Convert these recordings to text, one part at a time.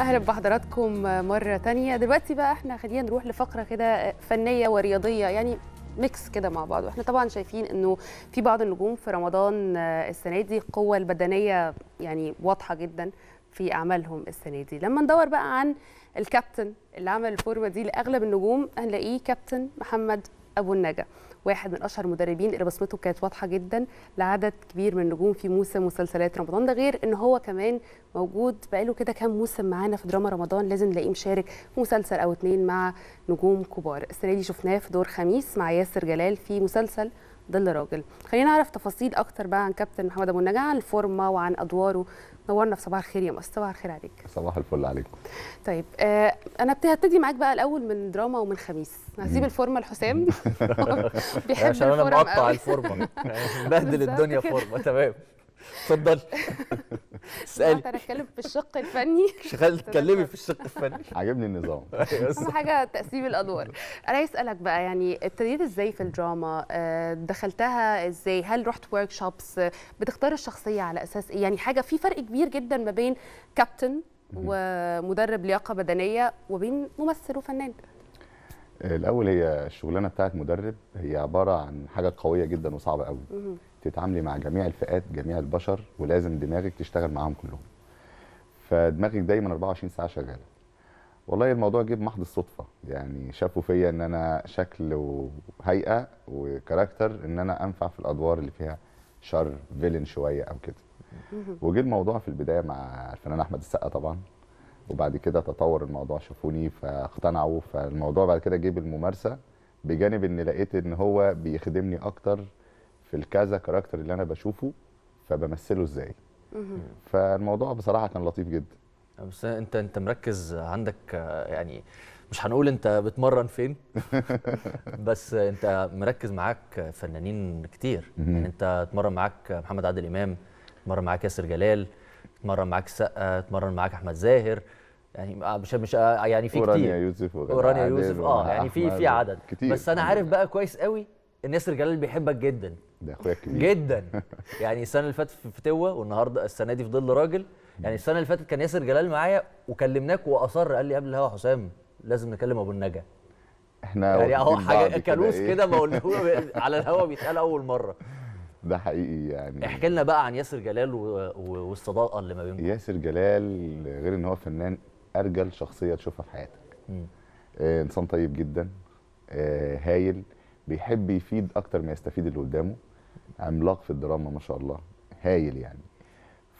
اهلا بحضراتكم مره تانية دلوقتي بقى احنا خلينا نروح لفقره كده فنيه ورياضيه يعني ميكس كده مع بعض واحنا طبعا شايفين انه في بعض النجوم في رمضان السنه دي القوه البدنيه يعني واضحه جدا في اعمالهم السنه دي لما ندور بقى عن الكابتن اللي عمل الفورمه دي لاغلب النجوم هنلاقيه كابتن محمد ابو النجا واحد من اشهر المدربين اللي بصمته كانت واضحه جدا لعدد كبير من النجوم في موسم مسلسلات رمضان ده غير ان هو كمان موجود بقاله كده كام موسم معانا في دراما رمضان لازم نلاقيه مشارك في مسلسل او اتنين مع نجوم كبار السنه دي شفناه في دور خميس مع ياسر جلال في مسلسل ضل راجل خلينا نعرف تفاصيل اكتر بقى عن كابتن محمد ابو النجا عن الفورمه وعن ادواره نورنا في صباح الخير يا مصطفى صباح الخير عليك صباح الفل عليكم طيب آه انا هبتدي معاك بقى الاول من دراما ومن خميس هسيب الفورمه لحسام بيحب عشان انا مقطع الفورمه بهدل الدنيا فورمه تمام اتفضلي اسالي انا اتكلم في الشق الفني تكلمي في الشق الفني عاجبني النظام أيوة، اهم حاجه تقسيم الادوار انا عايز اسالك بقى يعني ابتديت ازاي في الدراما آه، دخلتها ازاي هل رحت ورك شوبس بتختار الشخصيه على اساس ايه يعني حاجه في فرق كبير جدا ما بين كابتن ومدرب لياقه بدنيه وبين ممثل وفنان الاول هي الشغلانه بتاعت مدرب هي عباره عن حاجه قويه جدا وصعبه قوي تتعاملي مع جميع الفئات جميع البشر ولازم دماغك تشتغل معاهم كلهم فدماغك دايما 24 ساعه شغاله والله الموضوع جه بمحض الصدفه يعني شافوا فيا ان انا شكل وهيئه وكاركتر ان انا انفع في الادوار اللي فيها شر فيلن شويه او كده وجه الموضوع في البدايه مع الفنان احمد السقا طبعا وبعد كده تطور الموضوع شافوني فاقتنعوا فالموضوع بعد كده جه بالممارسه بجانب ان لقيت ان هو بيخدمني اكتر في الكذا كاركتر اللي انا بشوفه فبمثله ازاي فالموضوع بصراحه كان لطيف جدا بس انت انت مركز عندك يعني مش هنقول انت بتمرن فين بس انت مركز معاك فنانين كتير يعني انت اتمرن معاك محمد عادل امام اتمرن معاك ياسر جلال اتمرن معاك السقا اتمرن معاك احمد زاهر يعني مش مش يعني في كتير ورانيا يوسف ورانيا يوسف اه يعني في في عدد كتير. بس انا عارف بقى كويس قوي الناس جلال بيحبك جدا ده اخويا الكبير جدا يعني السنه اللي فاتت في فتوه والنهارده السنه دي في ظل راجل يعني السنه اللي فاتت كان ياسر جلال معايا وكلمناك واصر قال لي قبل الهوا حسام لازم نكلم ابو النجا احنا يعني اهو حاجه كالوس إيه؟ كده ما على الهوا بيتقال اول مره ده حقيقي يعني احكي لنا بقى عن ياسر جلال والصداقه اللي ما بينكم ياسر جلال غير ان هو فنان ارجل شخصيه تشوفها في حياتك آه، انسان طيب جدا آه، هايل بيحب يفيد اكتر ما يستفيد اللي قدامه عملاق في الدراما ما شاء الله هايل يعني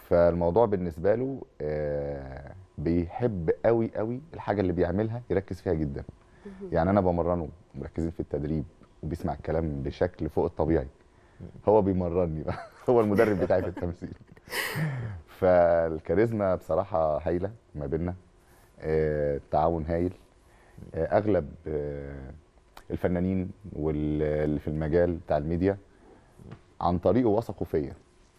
فالموضوع بالنسبه له آه بيحب قوي قوي الحاجه اللي بيعملها يركز فيها جدا يعني انا بمرنه مركزين في التدريب وبيسمع الكلام بشكل فوق الطبيعي هو بيمرني بقى هو المدرب بتاعي في التمثيل فالكاريزما بصراحه هايله ما بيننا آه تعاون هايل آه اغلب آه الفنانين واللي في المجال بتاع الميديا عن طريقه وثقوا فيا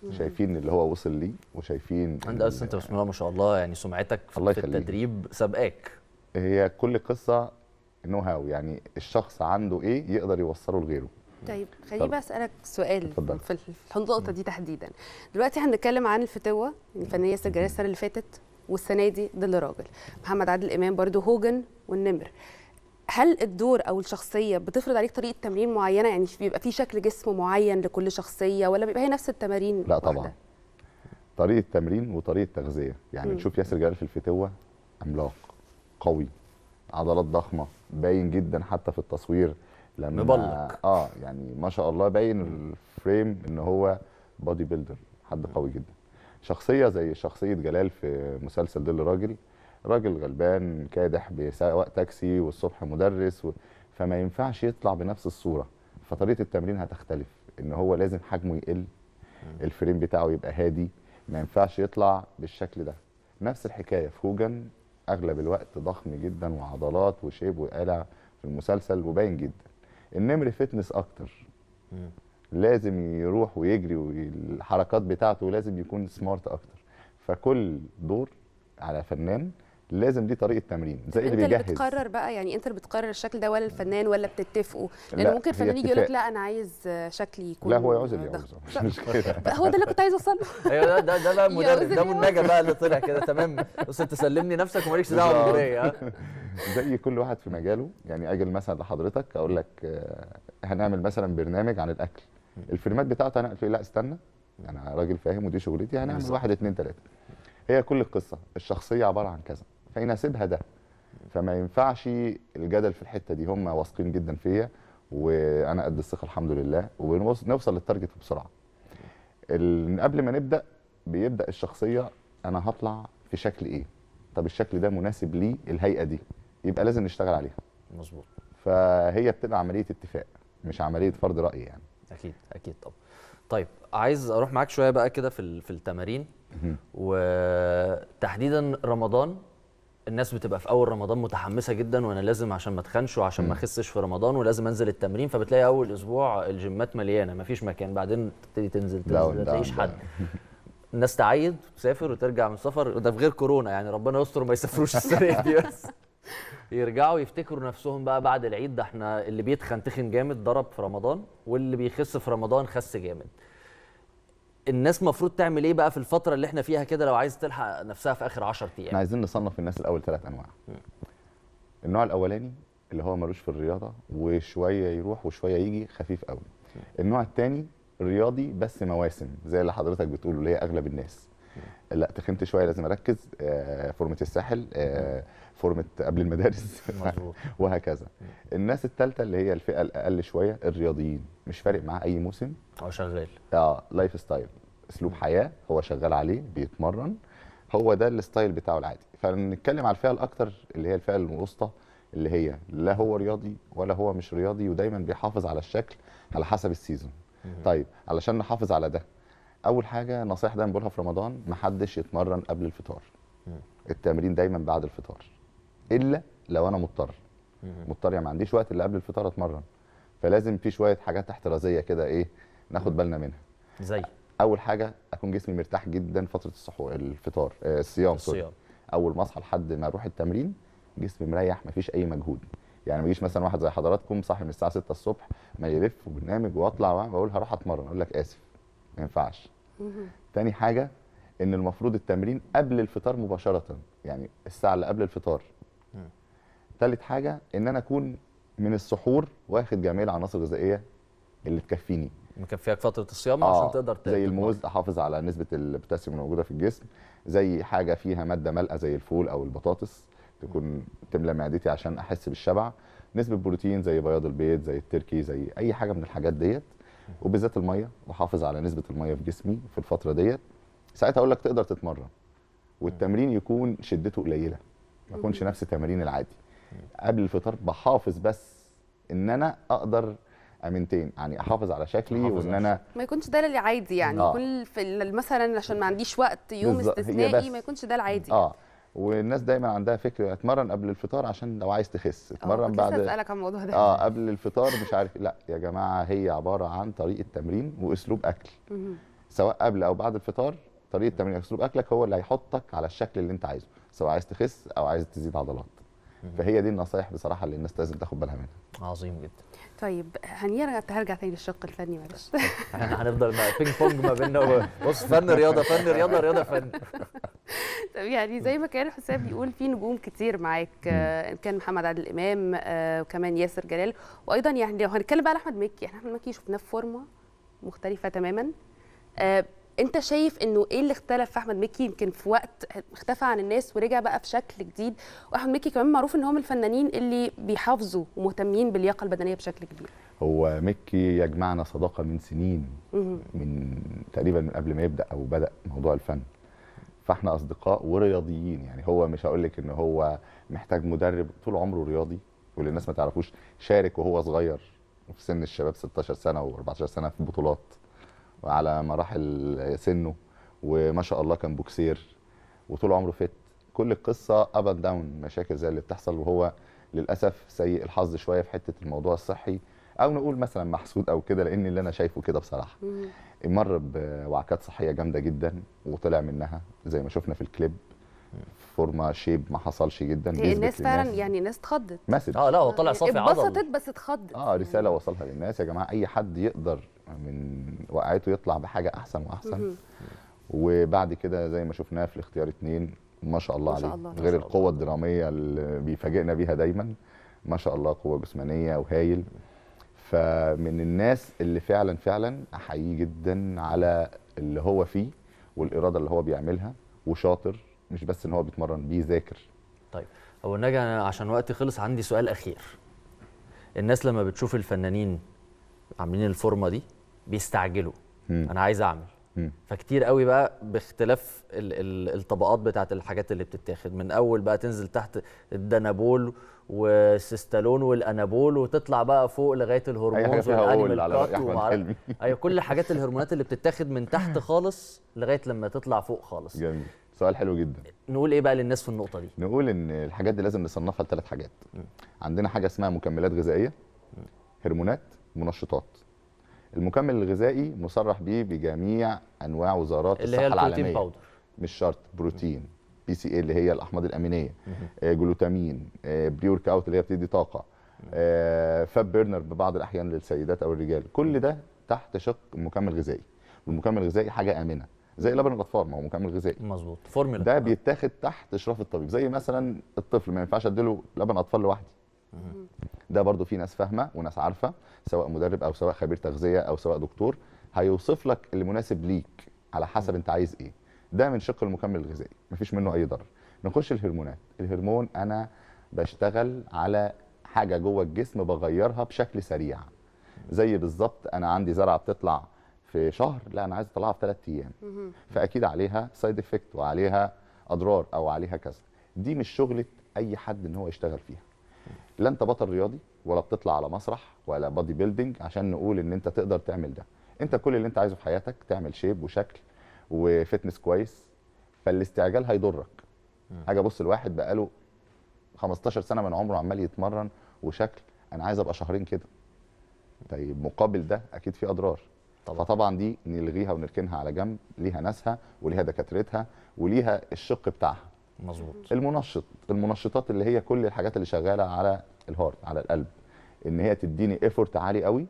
شايفين اللي هو وصل ليه وشايفين عند اصل انت بسم الله ما شاء الله يعني سمعتك في, الله في التدريب سابقاك هي كل قصه نو هاو يعني الشخص عنده ايه يقدر يوصله لغيره طيب خليني بقى اسالك سؤال في النقطه دي تحديدا دلوقتي هنتكلم عن الفتوه الفنيه السجليه السنه اللي فاتت والسنه دي ضد راجل محمد عادل امام برضو هوجن والنمر هل الدور او الشخصيه بتفرض عليك طريقه تمرين معينه يعني بيبقى في شكل جسم معين لكل شخصيه ولا بيبقى هي نفس التمارين لا طبعا واحدة؟ طريقه تمرين وطريقه تغذيه يعني م. نشوف ياسر جلال في الفتوه عملاق قوي عضلات ضخمه باين جدا حتى في التصوير لما مبلق اه يعني ما شاء الله باين الفريم ان هو بادي بيلدر حد قوي جدا شخصيه زي شخصيه جلال في مسلسل دل راجل راجل غلبان كادح بسواق تاكسي والصبح مدرس و... فما ينفعش يطلع بنفس الصوره فطريقه التمرين هتختلف ان هو لازم حجمه يقل الفريم بتاعه يبقى هادي ما ينفعش يطلع بالشكل ده نفس الحكايه فوجن اغلب الوقت ضخم جدا وعضلات وشيب وقلع في المسلسل وباين جدا النمر فتنس اكتر لازم يروح ويجري والحركات بتاعته لازم يكون سمارت اكتر فكل دور على فنان لازم دي طريقه تمرين زي اللي بيجهز انت اللي بتقرر بقى يعني انت اللي بتقرر الشكل ده ولا الفنان ولا بتتفقوا لان ممكن الفنان يجي يقول لك لا انا عايز شكلي يكون لا هو يعوز اللي يعوزه مش مشكله هو ده اللي كنت عايز اوصله ايوه ده ده, بقى المدرب ده منجا بقى اللي طلع كده تمام بس انت سلمني نفسك ومالكش دعوه بالمديريه زي كل واحد في مجاله يعني اجي مثلا لحضرتك اقول لك آه، هنعمل مثلا برنامج عن الاكل الفيلمات بتاعته انا لا استنى يعني انا راجل فاهم ودي شغلتي هنعمل واحد اثنين ثلاثه هي كل القصه الشخصيه عباره عن كذا فيناسبها ده فما ينفعش الجدل في الحته دي هم واثقين جدا فيا وانا قد الثقه الحمد لله وبنوصل للتارجت بسرعه قبل ما نبدا بيبدا الشخصيه انا هطلع في شكل ايه طب الشكل ده مناسب لي الهيئه دي يبقى لازم نشتغل عليها مظبوط فهي بتبقى عمليه اتفاق مش عمليه فرض راي يعني اكيد اكيد طبعا طيب عايز اروح معاك شويه بقى كده في في التمارين وتحديدا رمضان الناس بتبقى في اول رمضان متحمسه جدا وانا لازم عشان ما اتخنش وعشان ما اخسش في رمضان ولازم انزل التمرين فبتلاقي اول اسبوع الجيمات مليانه ما فيش مكان بعدين تبتدي تنزل تنزل ما تلاقيش حد الناس تعيد تسافر وترجع من السفر ده في غير كورونا يعني ربنا يستر ما يسافروش السنه دي بس يرجعوا يفتكروا نفسهم بقى بعد العيد ده احنا اللي بيتخن تخن جامد ضرب في رمضان واللي بيخس في رمضان خس جامد الناس المفروض تعمل ايه بقى في الفتره اللي احنا فيها كده لو عايز تلحق نفسها في اخر 10 ايام احنا عايزين نصنف الناس الاول ثلاث انواع النوع الاولاني اللي هو ملوش في الرياضه وشويه يروح وشويه يجي خفيف قوي النوع الثاني رياضي بس مواسم زي اللي حضرتك بتقوله اللي هي اغلب الناس لا تخنت شويه لازم اركز آه، فورمه الساحل آه، فورمه قبل المدارس وهكذا الناس الثالثه اللي هي الفئه الاقل شويه الرياضيين مش فارق معاه اي موسم هو شغال اه لايف ستايل اسلوب حياه هو شغال عليه بيتمرن هو ده الستايل بتاعه العادي فنتكلم على الفئه الاكثر اللي هي الفئه الوسطى اللي هي لا هو رياضي ولا هو مش رياضي ودايما بيحافظ على الشكل على حسب السيزون طيب علشان نحافظ على ده اول حاجه نصيحه دايما بقولها في رمضان محدش يتمرن قبل الفطار التمرين دايما بعد الفطار الا لو انا مضطر مضطر يعني ما عنديش وقت الا قبل الفطار اتمرن فلازم في شويه حاجات احترازيه كده ايه ناخد بالنا منها زي اول حاجه اكون جسمي مرتاح جدا فتره الصحو الفطار آه الصيام الصيام اول ما اصحى لحد ما اروح التمرين جسمي مريح ما فيش اي مجهود يعني ما يجيش مثلا واحد زي حضراتكم صاحي من الساعه 6 الصبح ما يلف وبرنامج واطلع واقول هروح اتمرن اقول لك اسف ما ينفعش تاني حاجه ان المفروض التمرين قبل الفطار مباشره يعني الساعه اللي قبل الفطار ثالث حاجه ان انا اكون من السحور واخد جميع العناصر الغذائيه اللي تكفيني مكفياك فتره الصيام آه عشان تقدر تقدر زي الموز احافظ على نسبه البوتاسيوم الموجوده في الجسم زي حاجه فيها ماده مالقه زي الفول او البطاطس تكون تملى معدتي عشان احس بالشبع نسبه بروتين زي بياض البيض زي التركي زي اي حاجه من الحاجات ديت وبالذات الميه بحافظ على نسبه الميه في جسمي في الفتره ديت ساعتها اقول لك تقدر تتمرن والتمرين يكون شدته قليله ما يكونش نفس التمارين العادي قبل الفطار بحافظ بس ان انا اقدر امنتين يعني احافظ على شكلي وان انا ما يكونش ده اللي عادي يعني آه. كل في مثلا عشان ما عنديش وقت يوم استثنائي ما يكونش ده العادي اه والناس دايما عندها فكره اتمرن قبل الفطار عشان لو عايز تخس آه، اتمرن بعد اسالك عن الموضوع ده اه قبل الفطار مش عارف لا يا جماعه هي عباره عن طريقه تمرين واسلوب اكل سواء قبل او بعد الفطار طريقه تمرين اسلوب اكلك هو اللي هيحطك على الشكل اللي انت عايزه سواء عايز تخس او عايز تزيد عضلات فهي دي النصايح بصراحه اللي الناس لازم تاخد بالها منها عظيم جدا طيب هنرجع هرجع تاني للشق الفني معلش احنا هنفضل بقى بينج بونج ما بيننا بص فن رياضه فن رياضه رياضه فن طب يعني زي ما كان حسام بيقول في نجوم كتير معاك آه، كان محمد عادل امام آه، وكمان ياسر جلال وايضا يعني لو هنتكلم بقى على احمد مكي احنا يعني احمد مكي شفناه في فورمه مختلفه تماما آه، انت شايف انه ايه اللي اختلف في احمد مكي يمكن في وقت اختفى عن الناس ورجع بقى في شكل جديد واحمد مكي كمان معروف ان هو من الفنانين اللي بيحافظوا ومهتمين باللياقه البدنيه بشكل كبير هو مكي يجمعنا صداقه من سنين من تقريبا من قبل ما يبدا او بدا موضوع الفن فاحنا اصدقاء ورياضيين يعني هو مش هقول لك ان هو محتاج مدرب طول عمره رياضي واللي الناس ما تعرفوش شارك وهو صغير في سن الشباب 16 سنه و14 سنه في بطولات على مراحل سنه وما شاء الله كان بوكسير وطول عمره فت كل القصه اب داون مشاكل زي اللي بتحصل وهو للاسف سيء الحظ شويه في حته الموضوع الصحي او نقول مثلا محسود او كده لان اللي انا شايفه كده بصراحه مر بوعكات صحيه جامده جدا وطلع منها زي ما شفنا في الكليب فورما شيب ما حصلش جدا هي يعني الناس فعلا يعني الناس اتخضت اه لا هو طلع صافي عضل اتبسطت بس اتخضت اه رساله وصلها للناس يا جماعه اي حد يقدر من وقعته يطلع بحاجه احسن واحسن وبعد كده زي ما شفناه في الاختيار اتنين ما شاء الله عليه غير القوه الدراميه اللي بيفاجئنا بيها دايما ما شاء الله قوه جسمانيه وهايل فمن الناس اللي فعلا فعلا احييه جدا على اللي هو فيه والاراده اللي هو بيعملها وشاطر مش بس ان هو بيتمرن بيذاكر طيب هو ناجي عشان وقتي خلص عندي سؤال اخير الناس لما بتشوف الفنانين عاملين الفورمه دي بيستعجلوا مم. انا عايز اعمل مم. فكتير قوي بقى باختلاف ال ال الطبقات بتاعت الحاجات اللي بتتاخد من اول بقى تنزل تحت الدنابول والسيستالون والانابول وتطلع بقى فوق لغايه الهرمونز والانيمال ايوه كل حاجات الهرمونات اللي بتتاخد من تحت خالص لغايه لما تطلع فوق خالص جميل سؤال حلو جدا نقول ايه بقى للناس في النقطه دي نقول ان الحاجات دي لازم نصنفها لثلاث حاجات م. عندنا حاجه اسمها مكملات غذائيه هرمونات منشطات المكمل الغذائي مصرح به بجميع انواع وزارات الصحه العالميه اللي هي البروتين باودر مش شرط بروتين بي سي اي اللي هي الاحماض الامينيه آه جلوتامين آه بري ورك اوت اللي هي بتدي طاقه آه فاب بيرنر ببعض الاحيان للسيدات او الرجال كل ده تحت شق مكمل غذائي والمكمل الغذائي حاجه امنه زي لبن الاطفال ما هو مكمل غذائي مظبوط فورمولا ده بيتاخد تحت اشراف الطبيب زي مثلا الطفل ما ينفعش اديله لبن اطفال لوحدي ده برضو في ناس فاهمه وناس عارفه سواء مدرب او سواء خبير تغذيه او سواء دكتور هيوصف لك المناسب ليك على حسب انت عايز ايه ده من شق المكمل الغذائي مفيش منه اي ضرر نخش الهرمونات الهرمون انا بشتغل على حاجه جوه الجسم بغيرها بشكل سريع زي بالظبط انا عندي زرعه بتطلع في شهر لا انا عايز اطلعها في ثلاث ايام فاكيد عليها سايد افكت وعليها اضرار او عليها كذا دي مش شغله اي حد ان هو يشتغل فيها لا انت بطل رياضي ولا بتطلع على مسرح ولا بادي بيلدينج عشان نقول ان انت تقدر تعمل ده انت كل اللي انت عايزه في حياتك تعمل شيب وشكل وفتنس كويس فالاستعجال هيضرك حاجه بص الواحد بقاله 15 سنه من عمره عمال يتمرن وشكل انا عايز ابقى شهرين كده طيب مقابل ده اكيد في اضرار طبعا. فطبعا دي نلغيها ونركنها على جنب ليها ناسها وليها دكاترتها وليها الشق بتاعها مظبوط المنشط المنشطات اللي هي كل الحاجات اللي شغاله على الهارت على القلب ان هي تديني ايفورت عالي قوي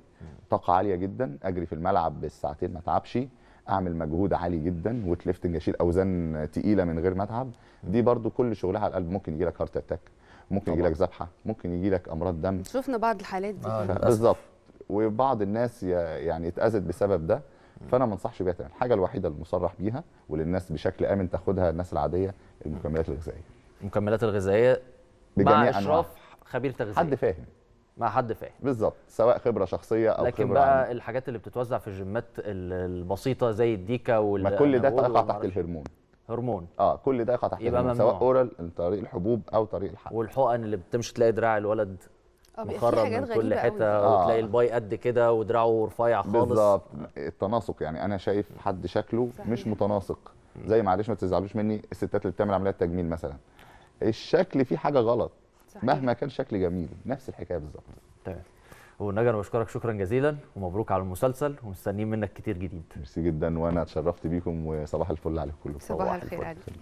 طاقه عاليه جدا اجري في الملعب بالساعتين ما اتعبش اعمل مجهود عالي جدا وتليفتنج ليفتنج اشيل اوزان تقيله من غير ما اتعب دي برده كل شغلها على القلب ممكن يجي لك هارت اتاك ممكن يجي لك ذبحه ممكن يجي لك امراض دم شفنا بعض الحالات دي آه بالظبط وبعض الناس يعني اتاذت بسبب ده فانا ما انصحش بيها تمام الحاجه الوحيده المصرح بيها وللناس بشكل امن تاخدها الناس العاديه المكملات الغذائيه المكملات الغذائيه مع اشراف خبير تغذيه حد فاهم مع حد فاهم بالظبط سواء خبره شخصيه او لكن خبره بقى عن... الحاجات اللي بتتوزع في الجيمات البسيطه زي الديكا وال ما كل ده يقع تحت الهرمون هرمون اه كل ده يقع تحت يبقى الهرمون سواء اورال عن طريق الحبوب او طريق الحقن والحقن اللي بتمشي تلاقي دراع الولد آه، مخرب من كل حته آه. وتلاقي الباي قد كده ودراعه رفيع خالص بالظبط التناسق يعني انا شايف حد شكله صحيح. مش متناسق زي معلش ما تزعلوش مني الستات اللي بتعمل عمليات تجميل مثلا الشكل فيه حاجه غلط صحيح. مهما كان شكل جميل نفس الحكايه بالظبط تمام ونجا انا بشكرك شكرا جزيلا ومبروك على المسلسل ومستنيين منك كتير جديد ميرسي جدا وانا اتشرفت بيكم وصباح الفل عليكم كلكم صباح الخير عليكم